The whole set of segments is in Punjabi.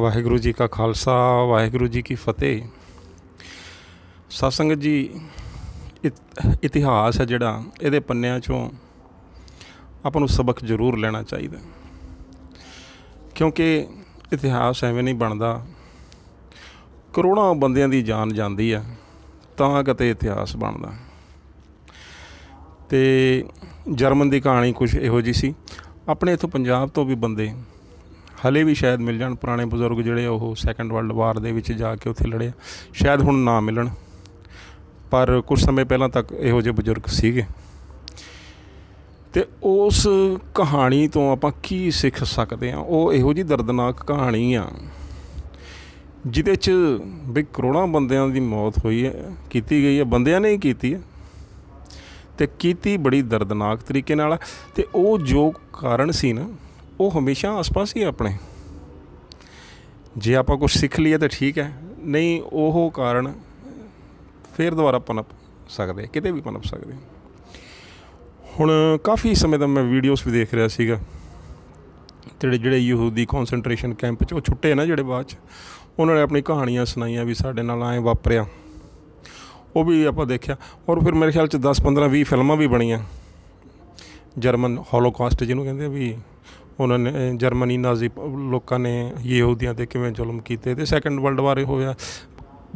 ਵਾਹਿਗੁਰੂ ਜੀ ਕਾ ਖਾਲਸਾ ਵਾਹਿਗੁਰੂ ਜੀ ਕੀ ਫਤਿਹ ਸਤਸੰਗ ਜੀ ਇਤਿਹਾਸ ਹੈ ਜਿਹੜਾ ਇਹਦੇ ਪੰਨਿਆਂ ਚੋਂ ਆਪਾਂ ਨੂੰ ਸਬਕ ਜ਼ਰੂਰ ਲੈਣਾ ਚਾਹੀਦਾ ਕਿਉਂਕਿ ਇਤਿਹਾਸ ਐਵੇਂ ਨਹੀਂ ਬਣਦਾ ਕਰੋੜਾਂ ਬੰਦਿਆਂ ਦੀ ਜਾਨ ਜਾਂਦੀ ਆ ਤਾਂ ਕਿਤੇ ਇਤਿਹਾਸ ਬਣਦਾ ਤੇ ਜਰਮਨ ਦੀ ਕਹਾਣੀ ਕੁਝ ਇਹੋ ਜੀ ਸੀ ਆਪਣੇ ਇਥੋਂ ਪੰਜਾਬ ਤੋਂ ਵੀ ਬੰਦੇ ਹਲੇ ਵੀ ਸ਼ਾਇਦ ਮਿਲ ਜਾਣ ਪੁਰਾਣੇ ਬਜ਼ੁਰਗ ਜਿਹੜੇ ਉਹ ਸੈਕੰਡ ਵਰਲਡ ਵਾਰ ਦੇ ਵਿੱਚ ਜਾ ਕੇ ਉੱਥੇ ਲੜੇ ਸ਼ਾਇਦ ਹੁਣ ਨਾ ਮਿਲਣ ਪਰ ਕੁਝ ਸਮੇਂ ਪਹਿਲਾਂ ਤੱਕ ਇਹੋ ਜਿਹੇ ਬਜ਼ੁਰਗ ਸੀਗੇ ਤੇ ਉਸ ਕਹਾਣੀ ਤੋਂ ਆਪਾਂ ਕੀ ਸਿੱਖ ਸਕਦੇ ਆ ਉਹ ਇਹੋ ਜੀ ਦਰਦਨਾਕ ਕਹਾਣੀ ਆ ਜਿਹਦੇ 'ਚ ਵੀ ਕਰੋੜਾਂ ਬੰਦਿਆਂ ਦੀ ਮੌਤ ਹੋਈ ਹੈ ਕੀਤੀ ਗਈ ਹੈ ਬੰਦਿਆਂ ਨੇ ਹੀ ਕੀਤੀ ਹੈ ਤੇ ਕੀਤੀ ਬੜੀ ਦਰਦਨਾਕ ਤਰੀਕੇ ਨਾਲ ਤੇ ਉਹ ਜੋ ਕਾਰਨ ਸੀ ਨਾ ਉਹ ਹਮੇਸ਼ਾ ਆਸ-ਪਾਸ ਹੀ ਆਪਣੇ ਜੇ ਆਪਾਂ ਕੁਝ ਸਿੱਖ ਲਈਏ ਤਾਂ ਠੀਕ ਹੈ ਨਹੀਂ ਉਹ ਕਾਰਨ ਫੇਰ ਦੁਬਾਰਾ ਪਨਪ ਸਕਦੇ ਕਿਤੇ ਵੀ ਪਨਪ ਸਕਦੇ ਹੁਣ ਕਾਫੀ ਸਮੇਂ ਤੋਂ ਮੈਂ ਵੀਡੀਓਜ਼ ਵੀ ਦੇਖ ਰਿਹਾ ਸੀਗਾ ਜਿਹੜੇ ਜਿਹੜੇ ਯਹੂਦੀ ਕਨਸੈਂਟਰੇਸ਼ਨ ਕੈਂਪ 'ਚ ਉਹ ਛੁੱਟੇ ਨਾ ਜਿਹੜੇ ਬਾਅਦ 'ਚ ਉਹਨਾਂ ਨੇ ਆਪਣੀ ਕਹਾਣੀਆਂ ਸੁਣਾਈਆਂ ਵੀ ਸਾਡੇ ਨਾਲ ਐ ਵਾਪਰਿਆ ਉਹ ਵੀ ਆਪਾਂ ਦੇਖਿਆ ਔਰ ਫਿਰ ਮੇਰੇ ਖਿਆਲ 'ਚ 10 15 20 ਫਿਲਮਾਂ ਵੀ ਬਣੀਆਂ ਜਰਮਨ ਹੋਲੋਕਾਸਟ ਜਿਹਨੂੰ ਕਹਿੰਦੇ ਆ ਵੀ ਉਹਨਾਂ ਨੇ ਜਰਮਨੀ ਨਾਜ਼ੀ ਲੋਕਾਂ ਨੇ ਯਹੂਦੀਆਂ ਤੇ ਕਿਵੇਂ ਜ਼ੁਲਮ ਕੀਤੇ ਤੇ ਸੈਕੰਡ ਵਰਲਡ ਵਾਰ ਹੋਇਆ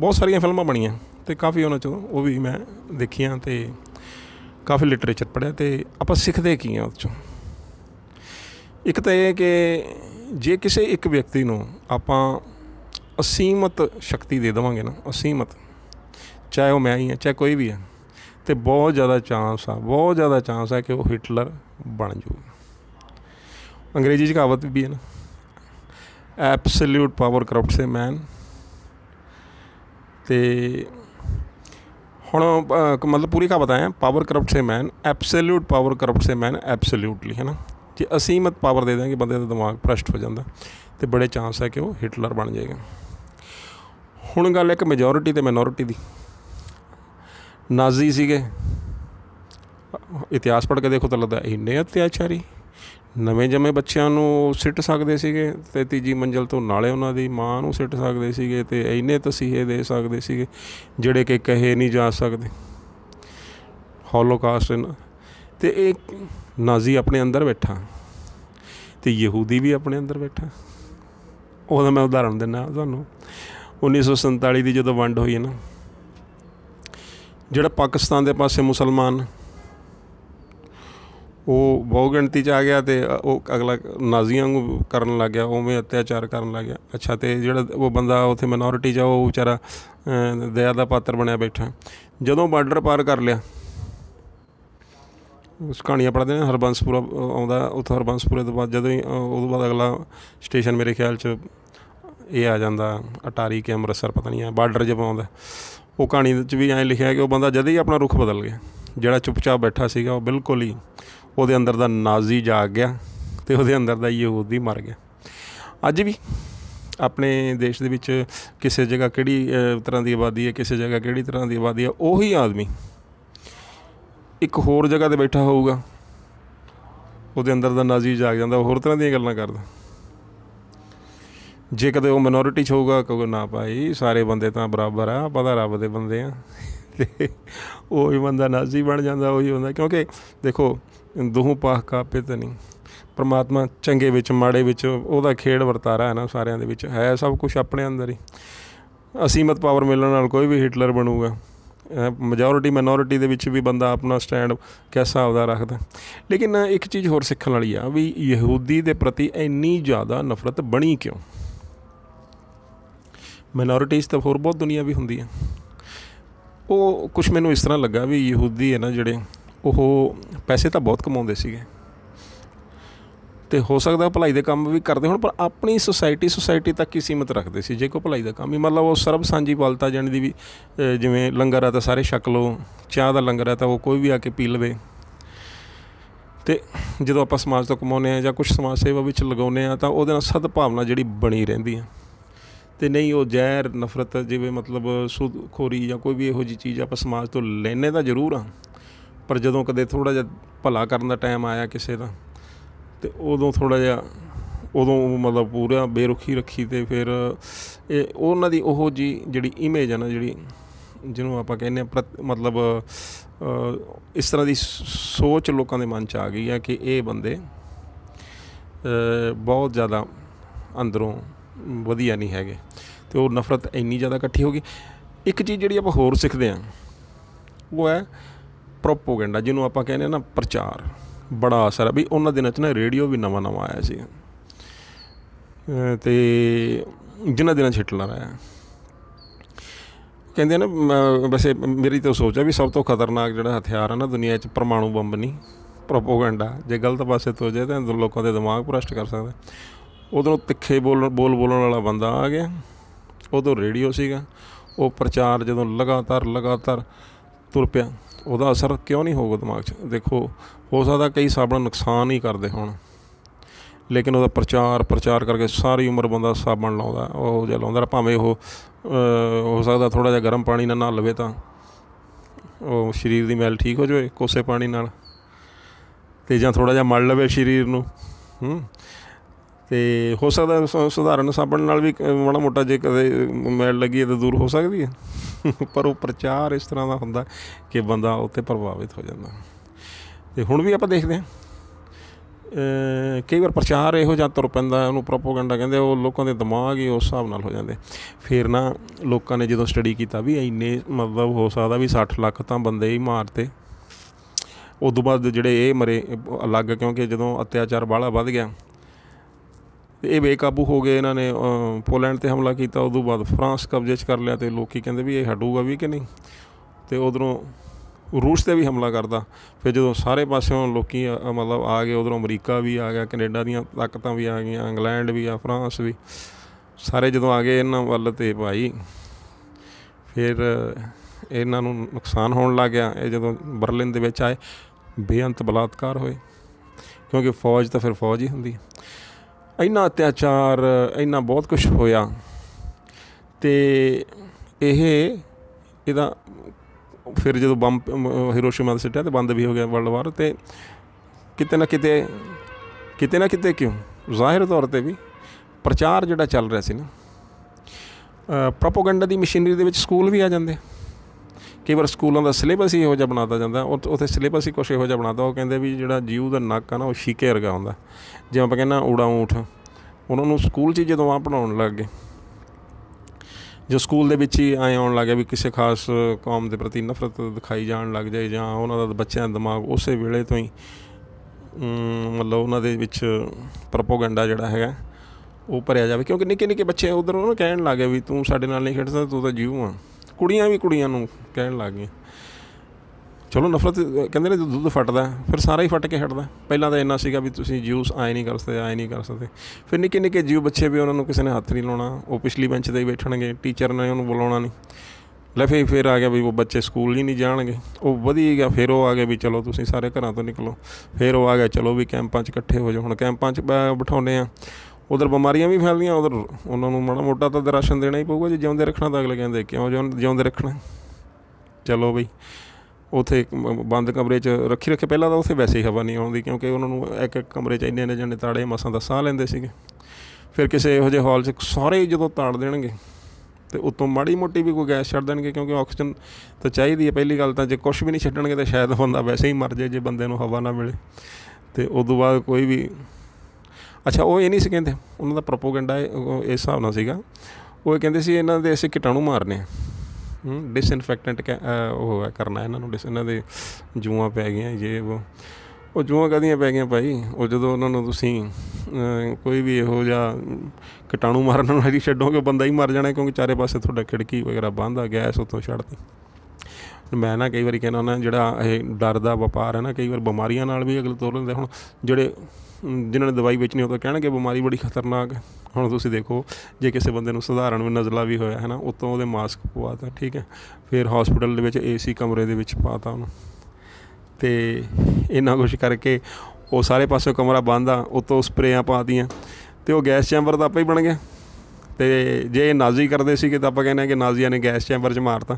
ਬਹੁਤ ਸਾਰੀਆਂ ਫਿਲਮਾਂ ਬਣੀਆਂ ਤੇ ਕਾਫੀ ਉਹਨਾਂ ਚੋਂ ਉਹ ਵੀ ਮੈਂ ਦੇਖੀਆਂ ਤੇ ਕਾਫੀ ਲਿਟਰੇਚਰ ਪੜ੍ਹਿਆ ਤੇ ਆਪਾਂ ਸਿੱਖਦੇ ਕੀ ਆ ਉਸ ਚੋਂ ਇੱਕ ਤਾਂ ਇਹ ਕਿ ਜੇ ਕਿਸੇ ਇੱਕ ਵਿਅਕਤੀ ਨੂੰ ਆਪਾਂ ਅਸੀਮਤ ਸ਼ਕਤੀ ਦੇ ਦੇਵਾਂਗੇ ਨਾ ਅਸੀਮਤ ਚਾਹੇ ਉਹ ਮੈਂ ਹੀ ਆ ਚਾਹੇ ਕੋਈ ਵੀ ਹੈ ਤੇ ਬਹੁਤ ਜ਼ਿਆਦਾ ਚਾਂਸ ਆ ਬਹੁਤ ਜ਼ਿਆਦਾ ਚਾਂਸ ਆ ਕਿ ਉਹ ਹਿਟਲਰ ਬਣ ਜਾਊਗਾ ਅੰਗਰੇਜ਼ੀ ਚ ਕਹਾਵਤ ਵੀ ਹੈ ਨਾ ਐਬਸੋਲੂਟ ਪਾਵਰ ਕਰਪਟਸ ਸੇ ਮੈਨ ਤੇ ਹੁਣ ਮਤਲਬ ਪੂਰੀ ਕਹਾਵਤ ਆਇਆ ਪਾਵਰ ਕਰਪਟਸ ਸੇ ਮੈਨ ਐਬਸੋਲੂਟ ਪਾਵਰ ਕਰਪਟਸ ਸੇ ਮੈਨ ਐਬਸੋਲੂਟਲੀ ਹੈ ਨਾ ਜੇ ਅਸੀਂ ਮਤ ਪਾਵਰ ਦੇ ਦਾਂਗੇ ਬੰਦੇ ਦਾ ਦਿਮਾਗ ਭ੍ਰਸ਼ਟ ਹੋ ਜਾਂਦਾ ਤੇ ਬੜੇ ਚਾਂਸ ਹੈ ਕਿ ਉਹ ਹਿਟਲਰ ਬਣ ਜਾਏਗਾ ਹੁਣ ਗੱਲ ਇੱਕ ਮੈਜੋਰਿਟੀ ਤੇ ਮਾਈਨੋਰਿਟੀ ਦੀ ਨਾਜ਼ੀ ਸੀਗੇ ਇਤਿਹਾਸ ਪੜ੍ਹ ਕੇ ਦੇਖੋ ਤਾਂ ਲੱਗਦਾ ਨੇ ਅਤਿਆਚਾਰੀ ਨਵੇਂ ਜੰਮੇ ਬੱਚਿਆਂ ਨੂੰ ਸਿੱਟ ਸਕਦੇ ਸੀਗੇ ਤੇ ਤੀਜੀ ਮੰਜ਼ਲ ਤੋਂ ਨਾਲੇ ਉਹਨਾਂ ਦੀ ਮਾਂ ਨੂੰ ਸਿੱਟ ਸਕਦੇ ਸੀਗੇ ਤੇ ਇੰਨੇ ਤਸੀਹੇ ਦੇ ਸਕਦੇ ਸੀਗੇ ਜਿਹੜੇ ਕਿ ਕਹੇ ਨਹੀਂ ਜਾ ਸਕਦੇ ਹੋਲੋਕਾਸਟ ਤੇ ਇਹ ਨਾਜ਼ੀ ਆਪਣੇ ਅੰਦਰ ਬੈਠਾ ਤੇ ਯਹੂਦੀ ਵੀ ਆਪਣੇ ਅੰਦਰ ਬੈਠਾ ਉਹਦਾ ਮੈਂ ਉਦਾਹਰਣ ਦਿੰਦਾ ਤੁਹਾਨੂੰ 1947 ਦੀ ਜਦੋਂ ਵੰਡ ਹੋਈ ਹੈ ਨਾ ਜਿਹੜਾ ਪਾਕਿਸਤਾਨ ਦੇ ਪਾਸੇ ਮੁਸਲਮਾਨ ਉਹ ਬਹੁ ਗਿਣਤੀ 'ਚ ਆ ਗਿਆ ਤੇ ਉਹ ਅਗਲਾ ਨਾਜ਼ੀਆਂ ਨੂੰ ਕਰਨ ਲੱਗ ਗਿਆ ਉਵੇਂ ਅਤਿਆਚਾਰ ਕਰਨ ਲੱਗ ਗਿਆ ਅੱਛਾ ਤੇ ਜਿਹੜਾ ਉਹ ਬੰਦਾ ਉੱਥੇ ਮਿਨੋਰਿਟੀ 'ਚ ਉਹ ਵਿਚਾਰਾ ਦਇਆ ਦਾ ਪਾਤਰ ਬਣਿਆ ਬੈਠਾ ਜਦੋਂ ਬਾਰਡਰ ਪਾਰ ਕਰ ਲਿਆ ਉਸ ਕਹਾਣੀਆਂ ਪੜਦੇ ਨੇ ਹਰਬੰਸਪੁਰਾ ਆਉਂਦਾ ਉੱਥੇ ਹਰਬੰਸਪੁਰੇ ਤੋਂ ਬਾਅਦ ਜਦੋਂ ਉਹ ਉਦੋਂ ਬਾਅਦ ਅਗਲਾ ਸਟੇਸ਼ਨ ਮੇਰੇ ਖਿਆਲ 'ਚ ਇਹ ਆ ਜਾਂਦਾ ਅਟਾਰੀ ਕੇ ਅੰਮ੍ਰਿਤਸਰ ਪਤਾ ਨਹੀਂ ਆ ਬਾਰਡਰ ਜਬ ਆਉਂਦਾ ਉਹ ਕਹਾਣੀ ਵਿੱਚ ਵੀ ਐਂ ਲਿਖਿਆ ਕਿ ਉਹ ਬੰਦਾ ਜਦ ਹੀ ਆਪਣਾ ਰੁਖ ਬਦਲ ਗਿਆ ਜਿਹੜਾ ਚੁੱਪਚਾਪ ਬੈਠਾ ਸੀਗਾ ਉਹ ਬਿਲਕੁਲ ਹੀ ਉਹਦੇ ਅੰਦਰ ਦਾ ਨਾਜ਼ੀ ਜਾਗ ਗਿਆ ਤੇ ਉਹਦੇ ਅੰਦਰ ਦਾ ਯਹੂਦੀ ਮਰ ਗਿਆ ਅੱਜ ਵੀ ਆਪਣੇ ਦੇਸ਼ ਦੇ ਵਿੱਚ ਕਿਸੇ ਜਗ੍ਹਾ ਕਿਹੜੀ ਤਰ੍ਹਾਂ ਦੀ ਆਬਾਦੀ ਹੈ ਕਿਸੇ ਜਗ੍ਹਾ ਕਿਹੜੀ ਤਰ੍ਹਾਂ ਦੀ ਆਬਾਦੀ ਹੈ ਉਹੀ ਆਦਮੀ ਇੱਕ ਹੋਰ ਜਗ੍ਹਾ ਤੇ ਬੈਠਾ ਹੋਊਗਾ ਉਹਦੇ ਅੰਦਰ ਦਾ ਨਾਜ਼ੀ ਜਾਗ ਜਾਂਦਾ ਹੋਰ ਤਰ੍ਹਾਂ ਦੀਆਂ ਗੱਲਾਂ ਕਰਦਾ ਜੇ ਕਦੇ ਉਹ ਮਿਨੋਰਿਟੀ ਚ ਹੋਊਗਾ ਕਹੂਗਾ ਨਾ ਭਾਈ ਸਾਰੇ ਬੰਦੇ ਤਾਂ ਬਰਾਬਰ ਆ ਪਤਾ ਰੱਬ ਦੇ ਬੰਦੇ ਆ ਉਹ ਹੀ ਬੰਦਾ ਨਾਜ਼ੀ ਬਣ ਜਾਂਦਾ ਉਹੀ ਹੁੰਦਾ ਕਿਉਂਕਿ ਦੇਖੋ ਦੂਹ ਪਾਹ ਕਾਪੇ ਤੇ ਨਹੀਂ ਪਰਮਾਤਮਾ ਚੰਗੇ ਵਿੱਚ ਮਾੜੇ ਵਿੱਚ ਉਹਦਾ ਖੇਡ ਵਰਤਾਰਾ ਹੈ ਨਾ ਸਾਰਿਆਂ ਦੇ ਵਿੱਚ ਹੈ ਸਭ ਕੁਝ ਆਪਣੇ ਅੰਦਰ ਹੀ ਅਸੀਮਤ ਪਾਵਰ ਮਿਲਣ ਨਾਲ ਕੋਈ ਵੀ ਹਿਟਲਰ ਬਣੂਗਾ ਮੈਜੋਰਿਟੀ ਮਿਨੋਰਿਟੀ ਦੇ ਵਿੱਚ ਵੀ ਬੰਦਾ ਆਪਣਾ ਸਟੈਂਡ ਕਿਹਸਾ ਆਪਦਾ ਰੱਖਦਾ ਲੇਕਿਨ ਇੱਕ ਚੀਜ਼ ਹੋਰ ਸਿੱਖਣ ਵਾਲੀ ਆ ਵੀ ਯਹੂਦੀ ਦੇ ਪ੍ਰਤੀ ਇੰਨੀ ਜ਼ਿਆਦਾ ਨਫ਼ਰਤ ਬਣੀ ਕਿਉਂ ਮਿਨੋਰਿਟੀਜ਼ ਤਾਂ ਹੋਰ ਬਹੁਤ ਦੁਨੀਆ ਵੀ ਹੁੰਦੀ ਹੈ ਉਹ ਕੁਝ ਮੈਨੂੰ ਇਸ ਤਰ੍ਹਾਂ ਲੱਗਾ ਵੀ ਯਹੂਦੀ ਹੈ ਨਾ ਜਿਹੜੇ ਉਹ ਪੈਸੇ ਤਾਂ ਬਹੁਤ ਕਮਾਉਂਦੇ ਸੀਗੇ ਤੇ ਹੋ ਸਕਦਾ ਭਲਾਈ ਦੇ ਕੰਮ ਵੀ ਕਰਦੇ ਹੁਣ ਪਰ ਆਪਣੀ ਸੋਸਾਇਟੀ ਸੋਸਾਇਟੀ ਤੱਕ ਹੀ ਸੀਮਤ ਰੱਖਦੇ ਸੀ ਜੇ ਕੋ ਭਲਾਈ ਦਾ ਕੰਮ ਹੀ ਮਤਲਬ ਉਹ ਸਰਬ ਸਾਂਝੀ ਪਾਲਤਾ ਜਾਣ ਦੀ ਵੀ ਜਿਵੇਂ ਲੰਗਰ ਆ ਤਾਂ ਸਾਰੇ ਛਕ ਲੋ ਚਾਹ ਦਾ ਲੰਗਰ ਆ ਤਾਂ ਉਹ ਕੋਈ ਵੀ ਆ ਕੇ ਪੀ ਲਵੇ ਤੇ ਜਦੋਂ ਆਪਾਂ ਸਮਾਜ ਤੋਂ ਕਮਾਉਨੇ ਆ ਜਾਂ ਕੁਝ ਸਮਾਜ ਸੇਵਾ ਵਿੱਚ ਲਗਾਉਨੇ ਆ ਤਾਂ ਉਹਦੇ ਨਾਲ ਸਦ ਭਾਵਨਾ ਜਿਹੜੀ ਬਣੀ ਰਹਿੰਦੀ ਆ ਤੇ ਨਹੀਂ ਉਹ ਜ਼ਹਿਰ ਨਫ਼ਰਤ ਜਿਵੇਂ ਮਤਲਬ ਖੋਰੀ ਜਾਂ ਕੋਈ ਵੀ ਇਹੋ ਜੀ ਚੀਜ਼ ਆਪਾਂ ਸਮਾਜ ਤੋਂ ਲੈਨੇ ਤਾਂ ਜ਼ਰੂਰ ਆ ਪਰ ਜਦੋਂ ਕਦੇ ਥੋੜਾ ਜਿਹਾ ਭਲਾ ਕਰਨ ਦਾ ਟਾਈਮ ਆਇਆ ਕਿਸੇ ਦਾ ਤੇ ਉਦੋਂ ਥੋੜਾ ਜਿਹਾ ਉਦੋਂ ਮਤਲਬ ਪੂਰਾ ਬੇਰੁਖੀ ਰੱਖੀ ਤੇ ਫਿਰ ਇਹ ਉਹਨਾਂ ਦੀ ਉਹ ਜੀ ਜਿਹੜੀ ਇਮੇਜ ਆ ਨਾ ਜਿਹੜੀ ਜਿਹਨੂੰ ਆਪਾਂ ਕਹਿੰਦੇ ਆ ਮਤਲਬ ਇਸ ਤਰ੍ਹਾਂ ਦੀ ਸੋਚ ਲੋਕਾਂ ਦੇ ਮਨ 'ਚ ਆ ਗਈ ਆ ਕਿ ਇਹ ਬੰਦੇ ਬਹੁਤ ਜ਼ਿਆਦਾ ਅੰਦਰੋਂ ਵਧੀਆ ਨਹੀਂ ਹੈਗੇ ਤੇ ਉਹ ਨਫ਼ਰਤ ਇੰਨੀ ਜ਼ਿਆਦਾ ਇਕੱਠੀ ਹੋ ਗਈ ਇੱਕ ਚੀਜ਼ ਜਿਹੜੀ ਆਪਾਂ ਹੋਰ ਸਿੱਖਦੇ ਆ ਉਹ ਹੈ ਪ੍ਰੋਪੋਗੈਂਡਾ ਜਿਹਨੂੰ ਆਪਾਂ ਕਹਿੰਦੇ ਆ ਨਾ ਪ੍ਰਚਾਰ ਬੜਾ ਅਸਰ ਆ ਵੀ ਉਹਨਾਂ ਦਿਨਾਂ 'ਚ ਨਾ ਰੇਡੀਓ ਵੀ ਨਵਾਂ ਨਵਾਂ ਆਇਆ ਸੀ ਤੇ ਜਿਨ੍ਹਾਂ ਦਿਨਾਂ 'ਚ ਹਿਟਲਰ ਆਇਆ ਕਹਿੰਦੇ ਆ ਨਾ ਵੈਸੇ ਮੇਰੀ ਤਾਂ ਸੋਚ ਆ ਵੀ ਸਭ ਤੋਂ ਖਤਰਨਾਕ ਜਿਹੜਾ ਹਥਿਆਰ ਆ ਨਾ ਦੁਨੀਆ 'ਚ ਪਰਮਾਣੂ ਬੰਬ ਨਹੀਂ ਪ੍ਰੋਪੋਗੈਂਡਾ ਜੇ ਗਲਤ ਪਾਸੇ ਤੋਂ ਜਾਏ ਤਾਂ ਲੋਕਾਂ ਦੇ ਦਿਮਾਗ ਭ੍ਰਸ਼ਟ ਕਰ ਸਕਦਾ ਉਦੋਂ ਤਿੱਖੇ ਬੋਲ ਬੋਲ ਬੋਲਣ ਵਾਲਾ ਬੰਦਾ ਆ ਗਿਆ ਉਦੋਂ ਰੇਡੀਓ ਸੀਗਾ ਉਹ ਪ੍ਰਚਾਰ ਜਦੋਂ ਲਗਾਤਾਰ ਲਗਾਤਾਰ ਤੁਰ ਪਿਆ ਉਹਦਾ ਅਸਰ ਕਿਉਂ ਨਹੀਂ ਹੋਊਗਾ ਦਿਮਾਗ 'ਚ ਦੇਖੋ ਹੋ ਸਕਦਾ ਕਈ ਸਾਬਣ ਨੁਕਸਾਨ ਹੀ ਕਰਦੇ ਹੋਣ ਲੇਕਿਨ ਉਹਦਾ ਪ੍ਰਚਾਰ ਪ੍ਰਚਾਰ ਕਰਕੇ ਸਾਰੀ ਉਮਰ ਬੰਦਾ ਸਾਬਣ ਲਾਉਂਦਾ ਉਹ ਜੇ ਲਾਉਂਦਾ ਭਾਵੇਂ ਉਹ ਹੋ ਸਕਦਾ ਥੋੜਾ ਜਿਹਾ ਗਰਮ ਪਾਣੀ ਨਾਲ ਲਵੇ ਤਾਂ ਉਹ ਸਰੀਰ ਦੀ ਮੈਲ ਠੀਕ ਹੋ ਜਾਵੇ ਕੋਸੇ ਪਾਣੀ ਨਾਲ ਤੇ ਜਾਂ ਥੋੜਾ ਜਿਹਾ ਮਲ ਲਵੇ ਸਰੀਰ ਨੂੰ ਤੇ ਹੋ ਸਕਦਾ ਸੁਧਾਰਨ ਸਾਬਣ ਨਾਲ ਵੀ ਮਾੜਾ ਮੋਟਾ ਜੇ ਕਦੇ ਮੈਲ ਲੱਗੀ ਤਾਂ ਦੂਰ ਹੋ ਸਕਦੀ ਹੈ ਪਰ ਉਹ ਪ੍ਰਚਾਰ ਇਸ ਤਰ੍ਹਾਂ ਦਾ ਹੁੰਦਾ ਕਿ ਬੰਦਾ ਉੱਤੇ ਪ੍ਰਭਾਵਿਤ ਹੋ ਜਾਂਦਾ ਤੇ ਹੁਣ ਵੀ ਆਪਾਂ ਦੇਖਦੇ ਹਾਂ ਕਈ ਵਾਰ ਪ੍ਰਚਾਰ ਇਹੋ ਜਿਹਾ ਤੁਰ ਪੈਂਦਾ ਉਹਨੂੰ ਪ੍ਰੋਪਾਗੈਂਡਾ ਕਹਿੰਦੇ ਉਹ ਲੋਕਾਂ ਦੇ ਦਿਮਾਗ ਹੀ ਉਸ ਹਿਸਾਬ ਨਾਲ ਹੋ ਜਾਂਦੇ ਫਿਰ ਨਾ ਲੋਕਾਂ ਨੇ ਜਦੋਂ ਸਟੱਡੀ ਕੀਤਾ ਵੀ ਇੰਨੇ ਮਤਲਬ ਹੋ ਸਕਦਾ ਵੀ 60 ਲੱਖ ਤਾਂ ਬੰਦੇ ਹੀ ਮਾਰਤੇ ਉਸ ਤੋਂ ਬਾਅਦ ਜਿਹੜੇ ਇਹ ਮਰੇ ਅਲੱਗ ਕਿਉਂਕਿ ਜਦੋਂ ਅਤਿਆਚਾਰ ਬਾਲਾ ਵੱਧ ਗਿਆ ਇਹ ਬੇਕਾਬੂ ਹੋ ਗਏ ਇਹਨਾਂ ਨੇ ਪੋਲੈਂਡ ਤੇ ਹਮਲਾ ਕੀਤਾ ਉਸ ਤੋਂ ਬਾਅਦ ਫਰਾਂਸ ਕਬਜ਼ੇ 'ਚ ਕਰ ਲਿਆ ਤੇ ਲੋਕੀ ਕਹਿੰਦੇ ਵੀ ਇਹ ਹਟੂਗਾ ਵੀ ਕਿ ਨਹੀਂ ਤੇ ਉਧਰੋਂ ਰੂਸ ਤੇ ਵੀ ਹਮਲਾ ਕਰਦਾ ਫਿਰ ਜਦੋਂ ਸਾਰੇ ਪਾਸਿਓਂ ਲੋਕੀ ਮਤਲਬ ਆ ਗਏ ਉਧਰੋਂ ਅਮਰੀਕਾ ਵੀ ਆ ਗਿਆ ਕੈਨੇਡਾ ਦੀਆਂ ਤਾਕਤਾਂ ਵੀ ਆ ਗਈਆਂ ਇੰਗਲੈਂਡ ਵੀ ਆ ਫਰਾਂਸ ਵੀ ਸਾਰੇ ਜਦੋਂ ਆ ਗਏ ਇਹਨਾਂ ਵੱਲ ਤੇ ਭਾਈ ਫਿਰ ਇਹਨਾਂ ਨੂੰ ਨੁਕਸਾਨ ਹੋਣ ਲੱਗ ਗਿਆ ਇਹ ਜਦੋਂ ਬਰਲਿਨ ਦੇ ਵਿੱਚ ਆਏ ਬੇਅੰਤ ਬਲਾਤਕਾਰ ਹੋਏ ਕਿਉਂਕਿ ਫੌਜ ਤਾਂ ਫਿਰ ਫੌਜ ਹੀ ਹੁੰਦੀ ਹੈ ਇੰਨਾ ਅਤਿਆਚਾਰ ਇੰਨਾ ਬਹੁਤ ਕੁਝ ਹੋਇਆ ਤੇ ਇਹ ਇਹਦਾ ਫਿਰ ਜਦੋਂ ਬੰਬ ਹਿਰੋਸ਼ਿਮਾ ਦੇ ਸਿੱਟਿਆ ਤੇ ਬੰਦ ਵੀ ਹੋ ਗਿਆ ਵਰਲਡ ਵਾਰ ਤੇ ਕਿਤੇ ਨਾ ਕਿਤੇ ਕਿਤੇ ਨਾ ਕਿਤੇ ਕਿਉਂ ਜ਼ਾਹਿਰ ਤੌਰ ਤੇ ਵੀ ਪ੍ਰਚਾਰ ਜਿਹੜਾ ਚੱਲ ਰਿਹਾ ਸੀ ਨਾ ਪ੍ਰੋਪਗੈਂਡਾ ਦੀ ਮਸ਼ੀਨਰੀ ਦੇ ਵਿੱਚ ਸਕੂਲ ਵੀ ਆ ਜਾਂਦੇ ਕਈ ਵਾਰ ਸਕੂਲਾਂ ਦਾ ਸਿਲੇਬਸ ਹੀ ਇਹੋ ਜਿਹਾ ਬਣਾਤਾ ਜਾਂਦਾ ਉੱਥੇ ਸਿਲੇਬਸ ਹੀ ਕੁਝ ਇਹੋ ਜਿਹਾ ਬਣਾਤਾ ਉਹ ਕਹਿੰਦੇ ਵੀ ਜਿਹੜਾ ਜੀਵ ਦਾ ਨੱਕ ਆ ਨਾ ਉਹ ਸ਼ੀਕੇ ਵਰਗਾ ਹੁੰਦਾ ਜਿਵੇਂ ਆਪਾਂ ਕਹਿੰਦਾ ਊੜਾ ਊਠ ਉਹਨਾਂ ਨੂੰ ਸਕੂਲ 'ਚ ਜਦੋਂ ਆ ਪੜਾਉਣ ਲੱਗ ਗਏ ਜੋ ਸਕੂਲ ਦੇ ਵਿੱਚ ਹੀ ਆਏ ਆਉਣ ਲੱਗਿਆ ਵੀ ਕਿਸੇ ਖਾਸ ਕੌਮ ਦੇ ਪ੍ਰਤੀ ਨਫ਼ਰਤ ਦਿਖਾਈ ਜਾਣ ਲੱਗ ਜਾਏ ਜਾਂ ਉਹਨਾਂ ਦਾ ਬੱਚਿਆਂ ਦਾ ਦਿਮਾਗ ਉਸੇ ਵੇਲੇ ਤੋਂ ਹੀ ਮਤਲਬ ਉਹਨਾਂ ਦੇ ਵਿੱਚ ਪ੍ਰੋਪਗੈਂਡਾ ਜਿਹੜਾ ਹੈਗਾ ਉਹ ਭਰਿਆ ਜਾਵੇ ਕਿਉਂਕਿ ਨਿੱਕੇ ਨਿੱਕੇ ਬੱਚੇ ਉਧਰ ਉਹਨਾਂ ਕਹਿਣ ਲੱਗੇ ਵੀ ਤੂੰ ਸਾਡੇ ਨਾਲ ਨਹੀਂ ਖੇਡ ਸਕਦਾ ਤੂੰ ਤਾਂ ਜੀਵ ਆ ਕੁੜੀਆਂ ਵੀ ਕੁੜੀਆਂ ਨੂੰ ਕਹਿਣ ਲੱਗ ਗਈਆਂ ਚਲੋ ਨਫ਼ਰਤ ਕਹਿੰਦੇ ਨੇ ਜਦੋਂ ਦੁੱਧ ਫਟਦਾ ਫਿਰ ਸਾਰਾ ਹੀ ਫਟ ਕੇ ਹਟਦਾ ਪਹਿਲਾਂ ਤਾਂ ਇੰਨਾ ਸੀਗਾ ਵੀ ਤੁਸੀਂ ਜੂਸ ਆਏ ਨਹੀਂ ਕਰ ਸਕਦੇ ਆਏ ਨਹੀਂ ਕਰ ਸਕਦੇ ਫਿਰ ਨਿੱਕੇ ਨਿੱਕੇ ਜੀਵ ਬੱਚੇ ਵੀ ਉਹਨਾਂ ਨੂੰ ਕਿਸੇ ਨੇ ਹੱਥ ਨਹੀਂ ਲਾਉਣਾ ਉਹ ਪਿਛਲੀ ਬੈਂਚ ਤੇ ਹੀ ਬੈਠਣਗੇ ਟੀਚਰ ਨੇ ਉਹਨੂੰ ਬੁਲਾਉਣਾ ਨਹੀਂ ਲੈ ਫੇ ਫੇਰ ਆ ਗਿਆ ਵੀ ਉਹ ਬੱਚੇ ਸਕੂਲ ਹੀ ਨਹੀਂ ਜਾਣਗੇ ਉਹ ਵਧੀ ਗਿਆ ਫਿਰ ਉਹ ਆ ਗਿਆ ਵੀ ਚਲੋ ਤੁਸੀਂ ਸਾਰੇ ਘਰਾਂ ਤੋਂ ਨਿਕਲੋ ਫਿਰ ਉਹ ਆ ਗਿਆ ਚਲੋ ਵੀ ਕੈਂਪਾਂ 'ਚ ਇਕੱਠੇ ਹੋ ਜਾਓ ਹੁਣ ਕੈਂਪਾਂ 'ਚ ਬਿਠਾਉਨੇ ਆ ਉਧਰ ਬਿਮਾਰੀਆਂ ਵੀ ਫੈਲਦੀਆਂ ਉਧਰ ਉਹਨਾਂ ਨੂੰ ਮਾੜਾ ਮੋਟਾ ਤਾਂ ਦਰਸ਼ਨ ਦੇਣਾ ਹੀ ਪਊਗਾ ਜੇ ਜਿਉਂਦੇ ਰੱਖਣਾ ਤਾਂ ਅਗਲੇ ਕਹਿੰਦੇ ਕਿਉਂ ਜਿਉਂਦੇ ਰੱਖਣਾ ਚਲੋ ਬਈ ਉਥੇ ਬੰਦ ਕਮਰੇ 'ਚ ਰੱਖੀ ਰੱਖੇ ਪਹਿਲਾਂ ਤਾਂ ਉਥੇ ਵੈਸੇ ਹੀ ਹਵਾ ਨਹੀਂ ਆਉਂਦੀ ਕਿਉਂਕਿ ਉਹਨਾਂ ਨੂੰ ਇੱਕ ਇੱਕ ਕਮਰੇ 'ਚ ਇੰਨੇ ਇੰਨੇ ਜਣੇ ਤਾੜੇ ਮਸਾਂ ਦਾ ਸਾਹ ਲੈਂਦੇ ਸੀਗੇ ਫਿਰ ਕਿਸੇ ਇਹੋ ਜਿਹੇ ਹਾਲ 'ਚ ਸਾਰੇ ਜਦੋਂ ਤਾੜ ਦੇਣਗੇ ਤੇ ਉਤੋਂ ਮਾੜੀ ਮੋਟੀ ਵੀ ਕੋਈ ਗੈਸ ਛੱਡ ਦੇਣਗੇ ਕਿਉਂਕਿ ਆਕਸੀਜਨ ਤਾਂ ਚਾਹੀਦੀ ਹੈ ਪਹਿਲੀ ਗੱਲ ਤਾਂ ਜੇ ਕੁਝ ਵੀ ਨਹੀਂ ਛੱਡਣਗੇ ਤਾਂ ਸ਼ਾਇਦ ਬੰਦਾ ਵੈਸੇ ਹੀ ਮਰ ਜਾਏ ਜੇ ਬੰਦੇ ਨੂੰ ਹਵਾ ਨਾ ਮਿਲੇ ਤੇ ਉਸ ਤੋਂ ਬਾਅਦ ਕੋਈ ਵੀ ਅੱਛਾ ਉਹ ਇਹ ਨਹੀਂ ਸੀ ਕਹਿੰਦੇ ਉਹਨਾਂ ਦਾ ਪ੍ਰੋਪਾਗੈਂਡਾ ਇਸ ਹਿਸਾਬ ਨਾਲ ਸੀਗਾ ਉਹ ਇਹ ਕਹਿੰਦੇ ਸੀ ਇਹਨਾਂ ਦੇ ਅਸੀਂ ਕੀਟਾਣੂ ਮਾਰਨੇ ਆ ਡਿਸਇਨਫੈਕਟੈਂਟ ਉਹ ਕਰਨਾ ਇਹਨਾਂ ਨੂੰ ਡਿਸ ਇਹਨਾਂ ਦੇ ਜੂਆਂ ਪੈ ਗਈਆਂ ਇਹ ਉਹ ਉਹ ਜੂਆਂ ਕਾਦੀਆਂ ਪੈ ਗਈਆਂ ਭਾਈ ਉਹ ਜਦੋਂ ਉਹਨਾਂ ਨੂੰ ਤੁਸੀਂ ਕੋਈ ਵੀ ਇਹੋ ਜਿਹਾ ਕੀਟਾਣੂ ਮਾਰਨ ਨਾਲ ਹੀ ਛੱਡੋਗੇ ਬੰਦਾ ਹੀ ਮਰ ਜਾਣਾ ਕਿਉਂਕਿ ਚਾਰੇ ਪਾਸੇ ਤੁਹਾਡਾ ਖਿੜਕੀ ਵਗੈਰਾ ਬੰਦ ਆ ਗੈਸ ਉਤੋਂ ਛੱਡਦੀ ਮੈਂ ਨਾ ਕਈ ਵਾਰੀ ਕਹਿੰਦਾ ਹੁੰਦਾ ਜਿਹੜਾ ਇਹ ਡਰ ਦਾ ਵਪਾਰ ਹੈ ਨਾ ਕਈ ਵਾਰ ਬਿਮਾਰੀਆਂ ਨਾਲ ਵੀ ਅਗਲੇ ਤੋਰ ਲੈਂਦੇ ਹੁਣ ਜਿਹੜੇ ਜਿਨ੍ਹਾਂ ਨੇ ਦਵਾਈ ਵੇਚਣੀ ਤਾਂ ਕਹਿਣਗੇ ਬਿਮਾਰੀ ਬੜੀ ਖਤਰਨਾਕ ਹੈ ਹੁਣ ਤੁਸੀਂ ਦੇਖੋ ਜੇ ਕਿਸੇ ਬੰਦੇ ਨੂੰ ਸਧਾਰਨ ਵੀ ਨਜ਼ਲਾ ਵੀ ਹੋਇਆ ਹੈ ਨਾ ਉਤੋਂ ਉਹਦੇ ਮਾਸਕ ਪਵਾਤਾ ਠੀਕ ਹੈ ਫਿਰ ਹਸਪੀਟਲ ਦੇ ਵਿੱਚ ਏਸੀ ਕਮਰੇ ਦੇ ਵਿੱਚ ਪਾਤਾ ਉਹਨੂੰ ਤੇ ਇਹਨਾਂ ਕੁਝ ਕਰਕੇ ਉਹ ਸਾਰੇ ਪਾਸੇ ਕਮਰਾ ਬੰਦ ਆ ਉਤੋਂ ਸਪਰੇਆਂ ਪਾਤੀਆਂ ਤੇ ਉਹ ਗੈਸ ਚੈਂਬਰ ਤਾਂ ਆਪੇ ਹੀ ਬਣ ਗਿਆ ਤੇ ਜੇ ਨਾਜ਼ੀ ਕਰਦੇ ਸੀ ਕਿ ਤਾਂ ਆਪਾਂ ਕਹਿੰਦੇ ਆ ਕਿ ਨਾਜ਼ੀਆਂ ਨੇ ਗੈਸ ਚੈਂਬਰ 'ਚ ਮਾਰਤਾ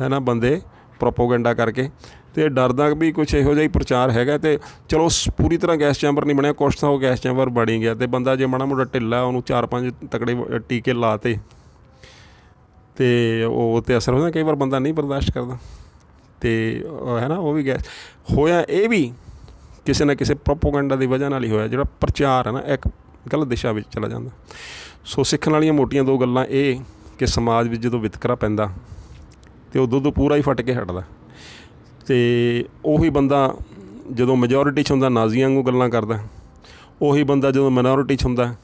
ਹੈ ਨਾ ਬੰਦੇ ਪ੍ਰੋਪਗੈਂਡਾ ਕਰਕੇ ਤੇ ਡਰਦਾ ਵੀ ਕੁਝ ਇਹੋ ਜਿਹਾ ਹੀ ਪ੍ਰਚਾਰ ਹੈਗਾ ਤੇ ਚਲੋ ਪੂਰੀ ਤਰ੍ਹਾਂ ਗੈਸ ਚੈਂਬਰ ਨਹੀਂ ਬਣਿਆ ਕੁਛ ਤਾਂ ਉਹ ਗੈਸ ਚੈਂਬਰ ਬਣ ਗਿਆ ਤੇ ਬੰਦਾ ਜੇ ਮਾੜਾ ਮੋੜਾ ਢਿੱਲਾ ਉਹਨੂੰ ਚਾਰ ਪੰਜ ਤਕੜੇ ਟੀਕੇ ਲਾਤੇ ਤੇ ਉਹ ਤੇ ਅਸਰ ਹੁੰਦਾ ਕਈ ਵਾਰ ਬੰਦਾ ਨਹੀਂ ਬਰਦਾਸ਼ਤ ਕਰਦਾ ਤੇ ਹੈ ਨਾ ਉਹ ਵੀ ਗੈਸ ਹੋਇਆ ਇਹ ਵੀ ਕਿਸੇ ਨਾ ਕਿਸੇ ਪ੍ਰੋਪਗੈਂਡਾ ਦੀ ਵਜ੍ਹਾ ਨਾਲ ਹੀ ਹੋਇਆ ਜਿਹੜਾ ਪ੍ਰਚਾਰ ਹੈ ਨਾ ਇੱਕ ਗਲਤ ਦਿਸ਼ਾ ਵਿੱਚ ਚਲਾ ਜਾਂਦਾ ਸੋ ਸਿੱਖਣ ਵਾਲੀਆਂ ਮੋਟੀਆਂ ਦੋ ਗੱਲਾਂ ਇਹ ਕਿ ਸਮਾਜ ਵਿੱਚ ਜਦੋਂ ਵਿਤਕਰਾ ਪੈਂਦਾ ਤੇ ਉਹ ਦੁੱਧ ਪੂਰਾ ਹੀ ਫਟ ਕੇ ਹਟਦਾ ਤੇ ਉਹੀ ਬੰਦਾ ਜਦੋਂ ਮੈਜੋਰਿਟੀ 'ਚ ਹੁੰਦਾ ਨਾਜ਼ੀਆਂ ਵਾਂਗੂ ਗੱਲਾਂ ਕਰਦਾ ਉਹੀ ਬੰਦਾ ਜਦੋਂ ਮਿਨੋਰਿਟੀ 'ਚ ਹੁੰਦਾ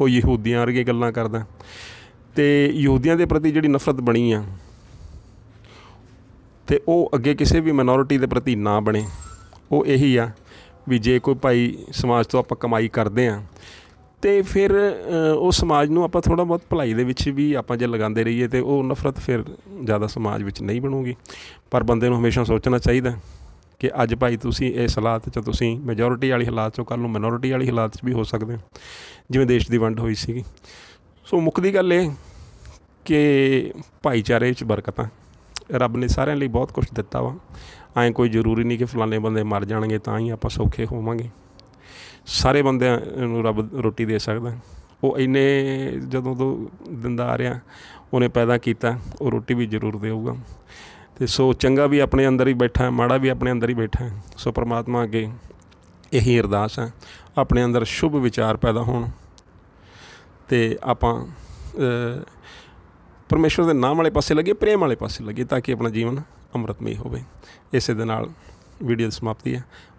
ਉਹ ਯਹੂਦੀਆਂ ਵਰਗੇ ਗੱਲਾਂ ਕਰਦਾ ਤੇ ਯਹੂਦੀਆਂ ਦੇ ਪ੍ਰਤੀ ਜਿਹੜੀ ਨਫ਼ਰਤ ਬਣੀ ਆ ਤੇ ਉਹ ਅੱਗੇ ਕਿਸੇ ਵੀ ਮਿਨੋਰਿਟੀ ਦੇ ਪ੍ਰਤੀ ਨਾ ਬਣੇ ਉਹ ਇਹੀ ਆ ਵੀ ਜੇ ਕੋਈ ਭਾਈ ਸਮਾਜ ਤੋਂ ਆਪਾਂ ਕਮਾਈ ਕਰਦੇ ਆ ਤੇ ਫਿਰ ਉਹ ਸਮਾਜ ਨੂੰ ਆਪਾਂ ਥੋੜਾ ਬਹੁਤ ਭਲਾਈ ਦੇ ਵਿੱਚ ਵੀ ਆਪਾਂ ਜੇ ਲਗਾਉਂਦੇ ਰਹੀਏ ਤੇ ਉਹ ਨਫ਼ਰਤ ਫਿਰ ਜ਼ਿਆਦਾ ਸਮਾਜ ਵਿੱਚ ਨਹੀਂ ਬਣੂਗੀ ਪਰ ਬੰਦੇ ਨੂੰ ਹਮੇਸ਼ਾ ਸੋਚਣਾ ਚਾਹੀਦਾ ਕਿ ਅੱਜ ਭਾਈ ਤੁਸੀਂ ਇਸ ਹਾਲਾਤ 'ਚ ਤੁਸੀਂ ਮੈਜੋਰਿਟੀ ਵਾਲੀ ਹਾਲਾਤ 'ਚੋਂ ਕੱਲ ਨੂੰ ਮਿਨੋਰਿਟੀ ਵਾਲੀ ਹਾਲਾਤ 'ਚ ਵੀ ਹੋ ਸਕਦੇ ਹੋ ਜਿਵੇਂ ਦੇਸ਼ ਦੀ ਵੰਡ ਹੋਈ ਸੀਗੀ ਸੋ ਮੁੱਖ ਦੀ ਗੱਲ ਇਹ ਕਿ ਭਾਈਚਾਰੇ 'ਚ ਬਰਕਤਾਂ ਰੱਬ ਨੇ ਸਾਰਿਆਂ ਲਈ ਬਹੁਤ ਕੁਝ ਦਿੱਤਾ ਵਾ ਐਂ ਕੋਈ ਜ਼ਰੂਰੀ ਨਹੀਂ ਕਿ ਫਲਾਣੇ ਬੰਦੇ ਮਰ ਜਾਣਗੇ ਤਾਂ ਹੀ ਆਪਾਂ ਸੌਖੇ ਹੋਵਾਂਗੇ ਸਾਰੇ ਬੰਦਿਆਂ ਨੂੰ ਰੱਬ ਰੋਟੀ ਦੇ ਸਕਦਾ ਉਹ ਇੰਨੇ ਜਦੋਂ ਤੋਂ ਦਿੰਦਾ ਆ ਰਿਹਾ ਉਹਨੇ ਪੈਦਾ ਕੀਤਾ ਉਹ ਰੋਟੀ ਵੀ ਜ਼ਰੂਰ ਦੇਊਗਾ ਤੇ ਸੋ ਚੰਗਾ ਵੀ ਆਪਣੇ ਅੰਦਰ ਹੀ ਬੈਠਾ ਹੈ ਮਾੜਾ ਵੀ ਆਪਣੇ ਅੰਦਰ ਹੀ ਬੈਠਾ ਹੈ ਸੋ ਪ੍ਰਮਾਤਮਾ ਅੱਗੇ ਇਹੀ ਅਰਦਾਸ ਹੈ ਆਪਣੇ ਅੰਦਰ ਸ਼ੁਭ ਵਿਚਾਰ ਪੈਦਾ ਹੋਣ ਤੇ ਆਪਾਂ ਪਰਮੇਸ਼ਰ ਦੇ ਨਾਮ ਵਾਲੇ ਪਾਸੇ ਲੱਗੇ ਪ੍ਰੇਮ ਵਾਲੇ ਪਾਸੇ ਲੱਗੇ ਤਾਂ ਕਿ ਆਪਣਾ ਜੀਵਨ ਅੰਮ੍ਰਿਤਮਈ ਹੋਵੇ ਇਸੇ ਦੇ ਨਾਲ ਵੀਡੀਓ ਦੀ ਸਮਾਪਤੀ ਹੈ